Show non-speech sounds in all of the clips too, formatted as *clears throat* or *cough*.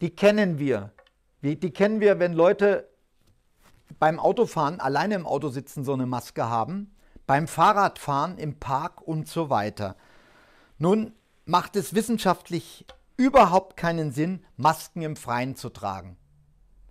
die kennen wir. Die kennen wir, wenn Leute beim Autofahren alleine im Auto sitzen, so eine Maske haben, beim Fahrradfahren im Park und so weiter. Nun macht es wissenschaftlich überhaupt keinen Sinn, Masken im Freien zu tragen.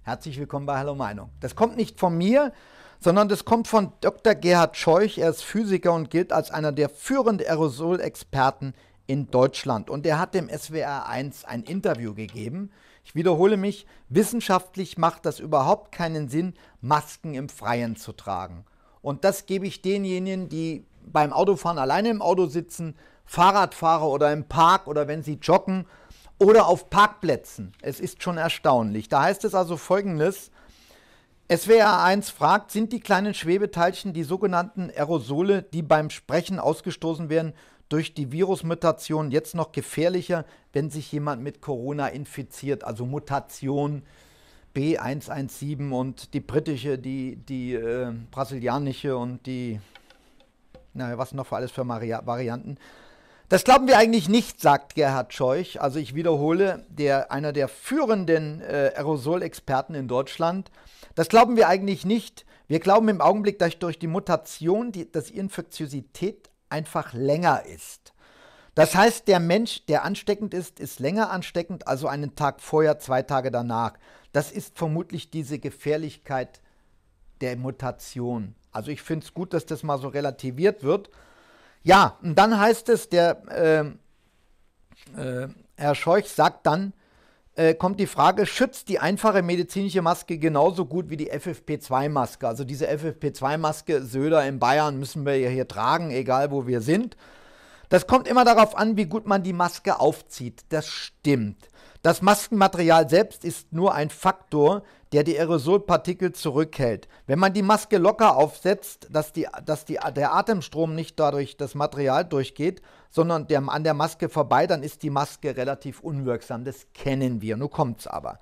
Herzlich willkommen bei Hallo Meinung. Das kommt nicht von mir, sondern das kommt von Dr. Gerhard Scheuch. Er ist Physiker und gilt als einer der führenden Aerosolexperten in Deutschland. Und er hat dem SWR1 ein Interview gegeben ich wiederhole mich, wissenschaftlich macht das überhaupt keinen Sinn, Masken im Freien zu tragen. Und das gebe ich denjenigen, die beim Autofahren alleine im Auto sitzen, Fahrradfahrer oder im Park oder wenn sie joggen oder auf Parkplätzen. Es ist schon erstaunlich. Da heißt es also folgendes. SWR 1 fragt, sind die kleinen Schwebeteilchen, die sogenannten Aerosole, die beim Sprechen ausgestoßen werden, durch die Virusmutation jetzt noch gefährlicher, wenn sich jemand mit Corona infiziert, also Mutation B117 und die britische, die, die äh, brasilianische und die, naja, was noch für alles für Vari Varianten. Das glauben wir eigentlich nicht, sagt Gerhard Scheuch. Also ich wiederhole, der, einer der führenden äh, Aerosol-Experten in Deutschland. Das glauben wir eigentlich nicht. Wir glauben im Augenblick, dass durch die Mutation die, dass die Infektiosität einfach länger ist. Das heißt, der Mensch, der ansteckend ist, ist länger ansteckend, also einen Tag vorher, zwei Tage danach. Das ist vermutlich diese Gefährlichkeit der Mutation. Also ich finde es gut, dass das mal so relativiert wird. Ja, und dann heißt es, der äh, äh, Herr Scheuch sagt dann, äh, kommt die Frage, schützt die einfache medizinische Maske genauso gut wie die FFP2-Maske? Also diese FFP2-Maske Söder in Bayern müssen wir ja hier tragen, egal wo wir sind. Das kommt immer darauf an, wie gut man die Maske aufzieht. Das stimmt. Das Maskenmaterial selbst ist nur ein Faktor, der die Aerosolpartikel zurückhält. Wenn man die Maske locker aufsetzt, dass, die, dass die, der Atemstrom nicht dadurch das Material durchgeht, sondern der, an der Maske vorbei, dann ist die Maske relativ unwirksam. Das kennen wir, nun kommt's aber.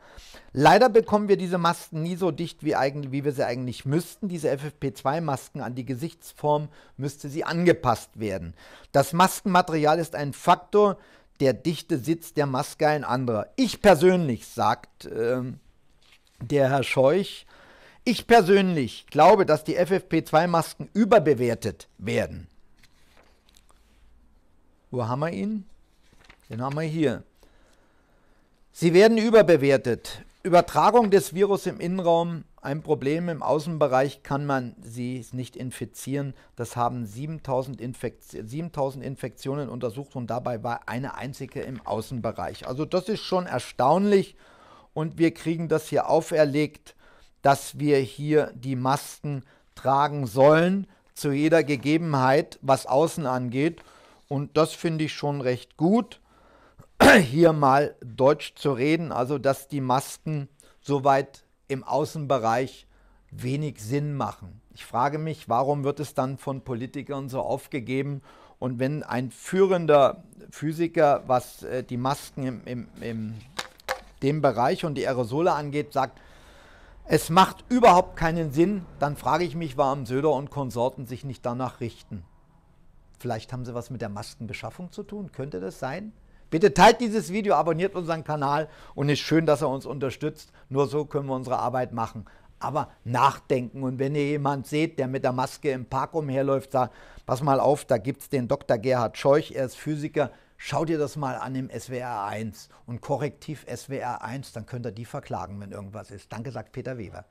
Leider bekommen wir diese Masken nie so dicht, wie, eigentlich, wie wir sie eigentlich müssten. Diese FFP2-Masken an die Gesichtsform müsste sie angepasst werden. Das Maskenmaterial ist ein Faktor, der dichte Sitz der Maske ein anderer. Ich persönlich, sagt... Äh, der Herr Scheuch. Ich persönlich glaube, dass die FFP2-Masken überbewertet werden. Wo haben wir ihn? Den haben wir hier. Sie werden überbewertet. Übertragung des Virus im Innenraum, ein Problem im Außenbereich, kann man sie nicht infizieren. Das haben 7000, Infektion, 7000, Infektionen untersucht und dabei war eine einzige im Außenbereich. Also das ist schon erstaunlich und wir kriegen das hier auferlegt, dass wir hier die Masken tragen sollen zu jeder Gegebenheit, was außen angeht. Und das finde ich schon recht gut, *clears throat* hier mal deutsch zu reden, also dass die Masken soweit im Außenbereich wenig Sinn machen. Ich frage mich, warum wird es dann von Politikern so aufgegeben? Und wenn ein führender Physiker, was äh, die Masken im, im, im dem Bereich und die Aerosole angeht, sagt, es macht überhaupt keinen Sinn, dann frage ich mich, warum Söder und Konsorten sich nicht danach richten. Vielleicht haben sie was mit der Maskenbeschaffung zu tun, könnte das sein? Bitte teilt dieses Video, abonniert unseren Kanal und ist schön, dass er uns unterstützt. Nur so können wir unsere Arbeit machen. Aber nachdenken und wenn ihr jemand seht, der mit der Maske im Park umherläuft, sagt, pass mal auf, da gibt es den Dr. Gerhard Scheuch, er ist Physiker, Schau dir das mal an im SWR 1 und korrektiv SWR 1, dann könnt ihr die verklagen, wenn irgendwas ist. Danke, sagt Peter Weber.